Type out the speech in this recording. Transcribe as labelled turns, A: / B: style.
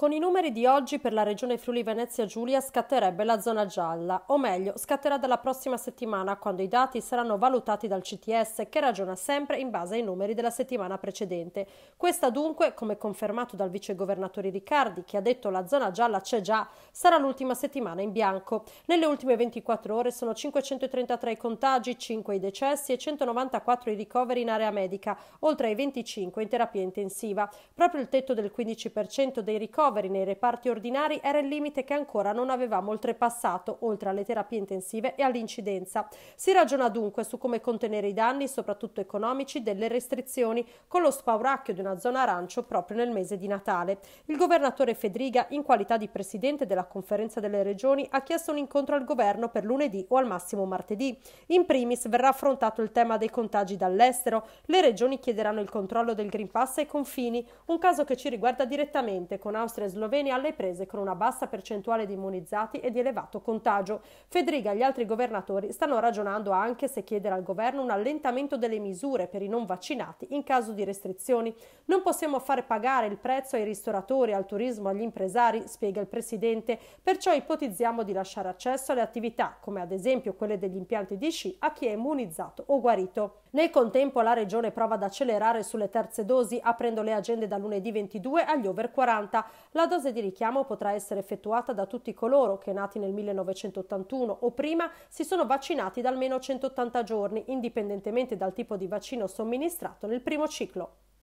A: Con i numeri di oggi per la regione Friuli Venezia Giulia scatterebbe la zona gialla, o meglio scatterà dalla prossima settimana quando i dati saranno valutati dal CTS che ragiona sempre in base ai numeri della settimana precedente. Questa dunque, come confermato dal vicegovernatore Riccardi che ha detto la zona gialla c'è già, sarà l'ultima settimana in bianco. Nelle ultime 24 ore sono 533 i contagi, 5 i decessi e 194 i ricoveri in area medica, oltre ai 25 in terapia intensiva. Proprio il tetto del 15% dei ricoveri ricoveri nei reparti ordinari era il limite che ancora non avevamo oltrepassato, oltre alle terapie intensive e all'incidenza. Si ragiona dunque su come contenere i danni, soprattutto economici, delle restrizioni, con lo spauracchio di una zona arancio proprio nel mese di Natale. Il governatore Fedriga, in qualità di presidente della conferenza delle regioni, ha chiesto un incontro al governo per lunedì o al massimo martedì. In primis verrà affrontato il tema dei contagi dall'estero. Le regioni chiederanno il controllo del Green Pass ai confini, un caso che ci riguarda direttamente con nostri Slovenia alle prese con una bassa percentuale di immunizzati e di elevato contagio. Federica e gli altri governatori stanno ragionando anche se chiedere al governo un allentamento delle misure per i non vaccinati in caso di restrizioni. Non possiamo fare pagare il prezzo ai ristoratori, al turismo, agli impresari, spiega il Presidente, perciò ipotizziamo di lasciare accesso alle attività, come ad esempio quelle degli impianti di sci, a chi è immunizzato o guarito. Nel contempo la Regione prova ad accelerare sulle terze dosi, aprendo le agende da lunedì 22 agli over 40. La dose di richiamo potrà essere effettuata da tutti coloro che nati nel 1981 o prima si sono vaccinati da almeno 180 giorni, indipendentemente dal tipo di vaccino somministrato nel primo ciclo.